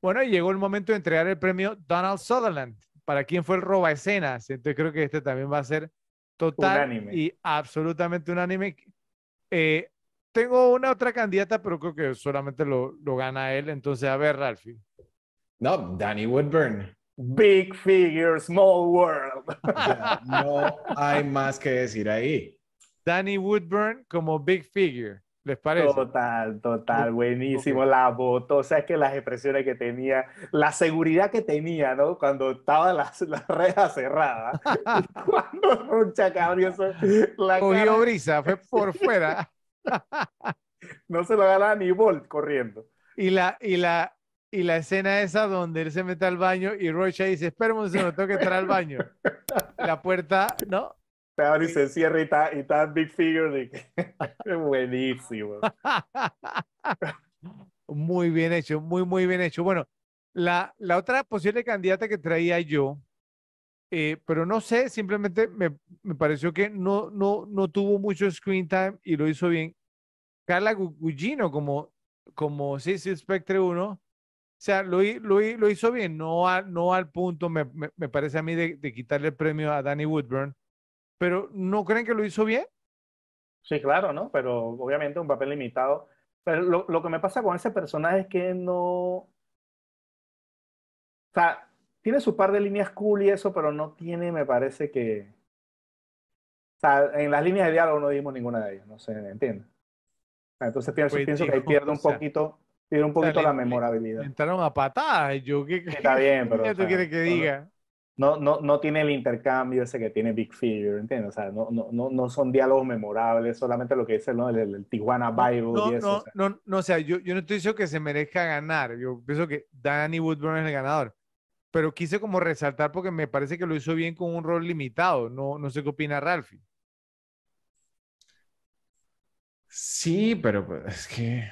Bueno, llegó el momento de entregar el premio Donald Sutherland, para quien fue el roba escenas. Entonces creo que este también va a ser total y absolutamente unánime. Eh, tengo una otra candidata, pero creo que solamente lo, lo gana él. Entonces, a ver, Ralphie. No, Danny Woodburn. Big figure, small world. no hay más que decir ahí. Danny Woodburn como big figure. ¿Les parece? Total, total, buenísimo. La voto, o sea, es que las expresiones que tenía, la seguridad que tenía, ¿no? Cuando estaba la, la reja cerrada. cuando un abrió la Cogió brisa, fue por fuera. no se lo ganaba ni Bolt corriendo. Y la, y la, y la escena esa donde él se mete al baño y Rocha dice, espérame un segundo, tengo que entrar al baño. La puerta, ¿no? y se cierra y está, y Big Figure. Buenísimo. Muy bien hecho, muy, muy bien hecho. Bueno, la, la otra posible candidata que traía yo, eh, pero no sé, simplemente me, me, pareció que no, no, no tuvo mucho screen time y lo hizo bien. Carla Gugino como, como Spectre 1. O sea, lo, lo, lo hizo bien, no, no al punto, me, me, parece a mí, de, de, quitarle el premio a Danny Woodburn, pero ¿no creen que lo hizo bien? Sí, claro, ¿no? Pero obviamente un papel limitado. Pero lo, lo que me pasa con ese personaje es que no... O sea, tiene su par de líneas cool y eso, pero no tiene, me parece que... O sea, en las líneas de diálogo no dimos ninguna de ellas, no sé, entiendo. Entonces pues, pienso, que ahí pierde un poquito, pierde un poquito la memorabilidad. entraron a patadas, yo qué. Está bien, pero. ¿Qué tú quieres que diga? no, no, no tiene el intercambio ese que tiene Big Figure, ¿entiendes? O sea, no, no, no son diálogos memorables, solamente lo que dice el, Tijuana Bible no, eso. No, o sea. no, no, o sea, yo, yo no estoy diciendo que se merezca ganar, yo pienso que Danny Woodburn es el ganador, pero quise como resaltar porque me parece que lo hizo bien con un rol limitado, no, no sé qué opina Ralphie. Sí, pero pues, es que...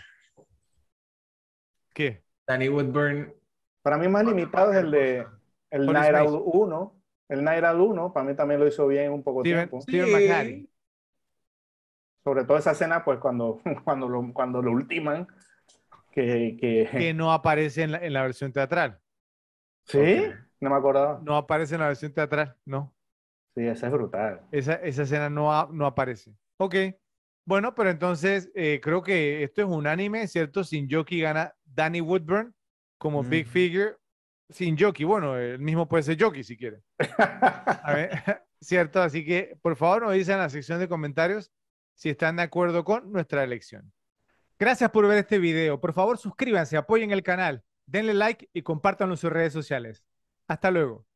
¿Qué? Danny Woodburn... Para mí más limitado es el de... El Night Out 1. El Night 1 para mí también lo hizo bien un poco tiempo. Steven Sobre todo esa escena, pues cuando, cuando, lo, cuando lo ultiman. Que, no aparece en la, versión teatral. ¿Sí? No me acordaba. No aparece en la versión teatral, no. Sí, esa es brutal. Esa, esa escena no, no aparece. Ok. Bueno, pero entonces eh, creo que esto es unánime, ¿cierto? Sin Joki gana Danny Woodburn como Big Figure sin jockey. Bueno, el mismo puede ser jockey si quiere. ¿Cierto? Así que por favor nos dicen en la sección de comentarios si están de acuerdo con nuestra elección. Gracias por ver este video. Por favor, suscríbanse, apoyen el canal, denle like y compartanlo en sus redes sociales. Hasta luego.